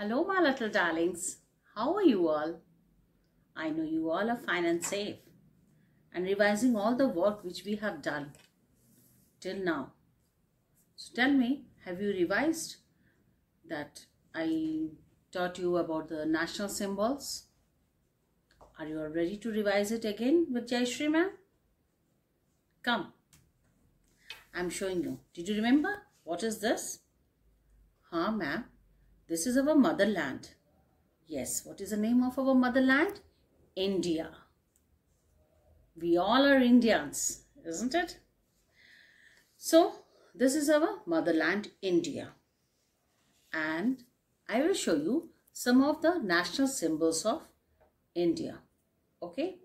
Hello, my little darlings. How are you all? I know you all are fine and safe and revising all the work which we have done till now. So tell me, have you revised that I taught you about the national symbols? Are you all ready to revise it again with Jai Shri ma'am? Come. I'm showing you. Did you remember? What is this? Huh, ma'am? This is our motherland. Yes, what is the name of our motherland? India. We all are Indians, isn't it? So, this is our motherland, India. And I will show you some of the national symbols of India. Okay?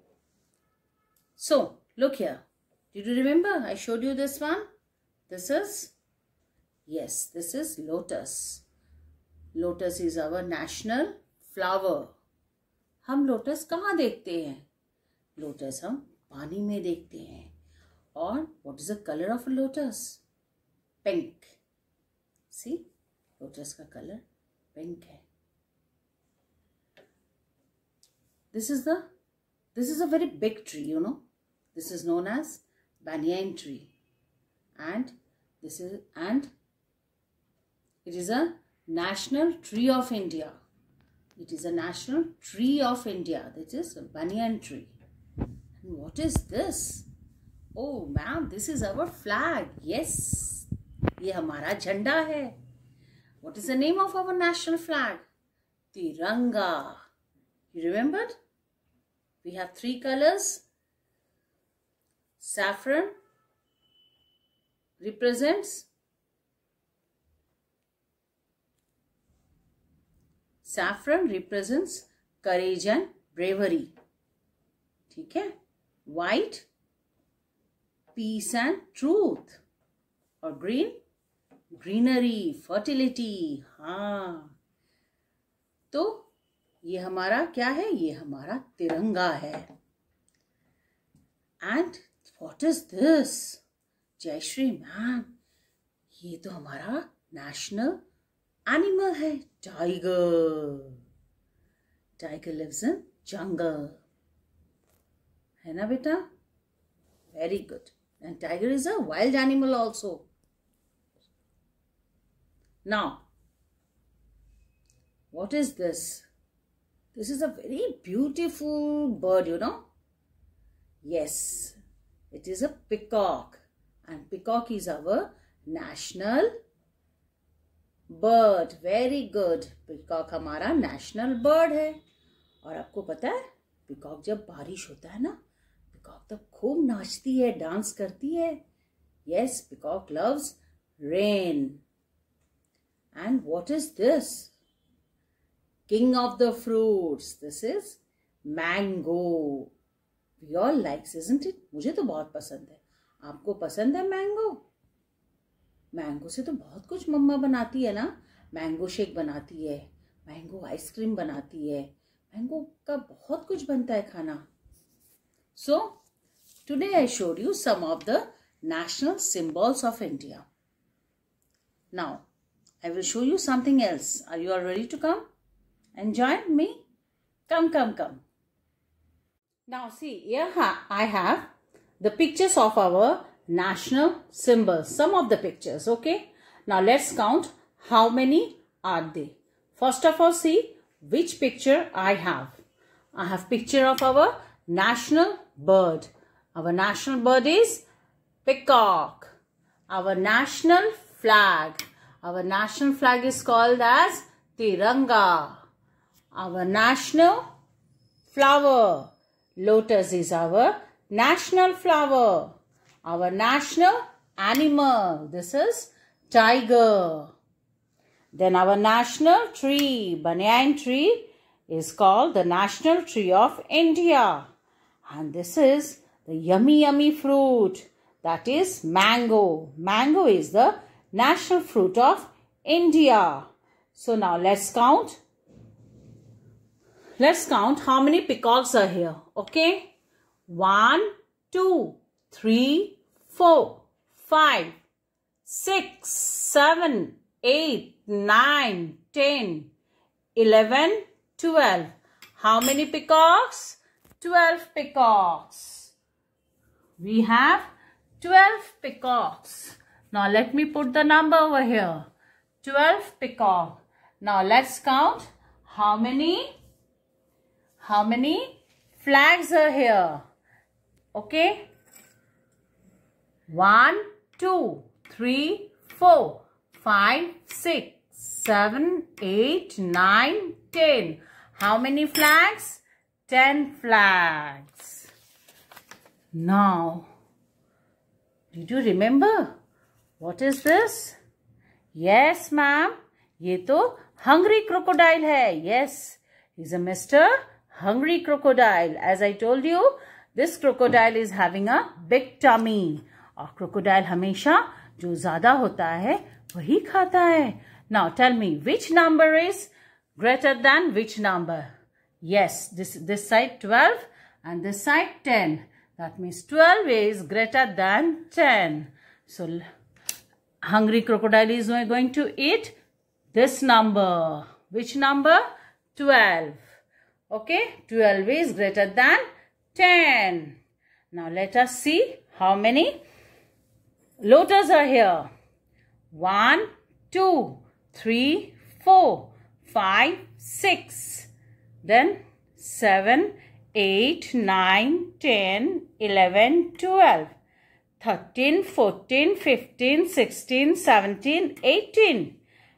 So, look here. Did you remember? I showed you this one. This is, yes, this is lotus. Lotus is our national flower हम lotus कहाँ देखते हैं lotus हम पानी में देखते हैं और what is the colour of lotus pink see lotus का कलर पिंक है this is the this is a very big tree you know this is known as banyan tree and it is a national tree of India. It is a national tree of India. That is banyan tree. And what is this? Oh ma'am, this is our flag. Yes, ये हमारा झंडा है. What is the name of our national flag? Tiranga. You remembered? We have three colors. Saffron represents saffron represents courage and bravery ठीक है white peace and truth और green greenery fertility हाँ तो ये हमारा क्या है ये हमारा तिरंगा है and what is this Jayashree ma'am ये तो हमारा national animal hai tiger tiger lives in jungle hai na beta very good and tiger is a wild animal also now what is this this is a very beautiful bird you know yes it is a peacock and peacock is our national bird very good peacock हमारा national bird है और आपको पता है peacock जब बारिश होता है ना पिकॉक तब खूब नाचती है डांस करती है yes peacock loves rain and what is this king of the fruits this is mango we all likes isn't it मुझे तो बहुत पसंद है आपको पसंद है मैंगो मैंगो से तो बहुत कुछ मम्मा बनाती है ना मैंगो शेक बनाती है मैंगो आइसक्रीम बनाती है मैंगो का बहुत कुछ बनता है खाना so today I showed you some of the national symbols of India now I will show you something else are you are ready to come enjoy me come come come now see I have the pictures of our national symbols. Some of the pictures, okay? Now let's count how many are they. First of all, see which picture I have. I have picture of our national bird. Our national bird is peacock. Our national flag. Our national flag is called as Tiranga. Our national flower. Lotus is our national flower our national animal. This is tiger. Then our national tree, banyan tree, is called the national tree of India. And this is the yummy yummy fruit that is mango. Mango is the national fruit of India. So now let's count. Let's count how many peacocks are here. Okay. One, two, three, four, five, six, seven, eight, nine, ten, eleven, twelve. How many peacocks? 12 peacocks. We have 12 peacocks. Now let me put the number over here. 12 peacock. Now let's count how many how many flags are here. Okay. 1, 2, 3, 4, 5, 6, 7, 8, 9, 10. How many flags? 10 flags. Now, did you remember? What is this? Yes, ma'am. ये तो hungry crocodile है. Yes, he's a Mr. Hungry Crocodile. As I told you, this crocodile is having a big tummy. और crocodile हमेशा जो ज्यादा होता है वही खाता है now tell me which number is greater than which number yes this this side twelve and this side ten that means twelve is greater than ten so hungry crocodile is way going to eat this number which number twelve okay twelve is greater than ten now let us see how many Lotus are here. One, two, three, four, five, six. Then seven, eight, nine, ten, eleven, twelve, thirteen, fourteen, fifteen, sixteen, seventeen, eighteen,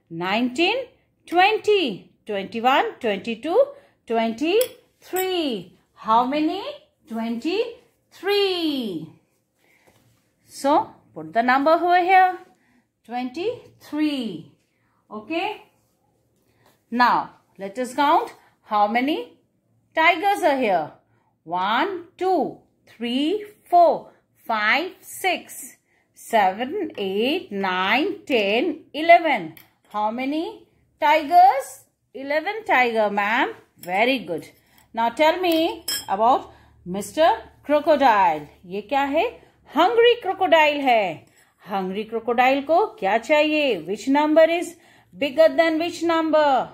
nineteen, twenty, twenty-one, twenty-two, twenty-three. How many? Twenty-three. So, Put the number over here. 23. Okay. Now, let us count how many tigers are here. 1, 2, 3, 4, 5, 6, 7, 8, 9, 10, 11. How many tigers? 11 tiger, ma'am. Very good. Now tell me about Mr. Crocodile. ये क्या है? Hungry crocodile है hungry crocodile को क्या चाहिए which number is bigger than which number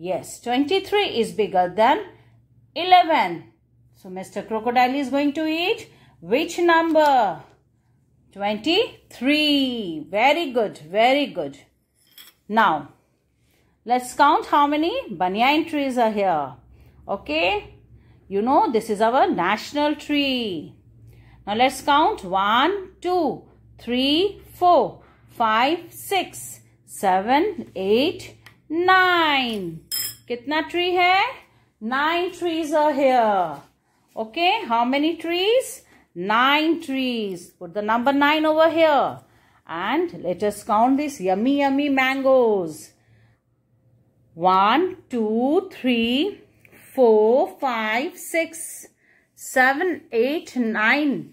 yes twenty three is bigger than eleven so mister crocodile is going to eat which number twenty three very good very good now let's count how many banyan trees are here okay you know this is our national tree Now let's count 1, 2, 3, 4, 5, 6, 7, 8, 9. Kitna tree hai? 9 trees are here. Okay, how many trees? 9 trees. Put the number 9 over here. And let us count these yummy yummy mangoes. 1, 2, 3, 4, 5, 6, 7, 8, 9.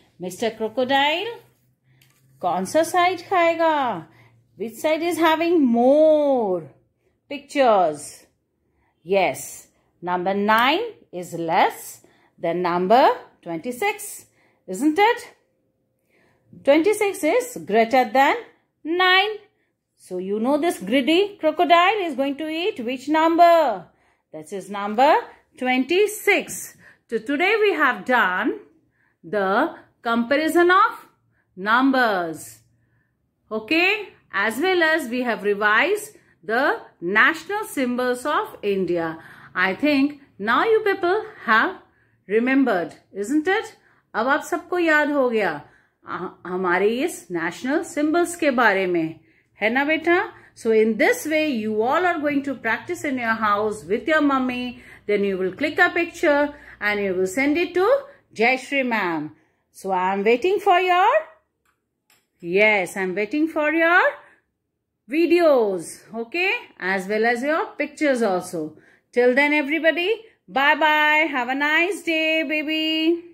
Mr. Crocodile, कौन सा side खाएगा Which side is having more pictures? Yes. Number 9 is less than number 26. Isn't it? 26 is greater than 9. So you know this greedy crocodile is going to eat which number? That is number 26. So today we have done the comparison of numbers. Okay, as well as we have revised the national symbols of India. I think now you people have remembered, isn't it? अब आप सबको याद हो गया हमारे इस national symbols के बारे में है ना बेटा So in this way, you all are going to practice in your house with your mummy. Then you will click a picture and you will send it to Jayashri ma'am. So I am waiting for your, yes, I am waiting for your videos, okay, as well as your pictures also. Till then everybody, bye-bye. Have a nice day, baby.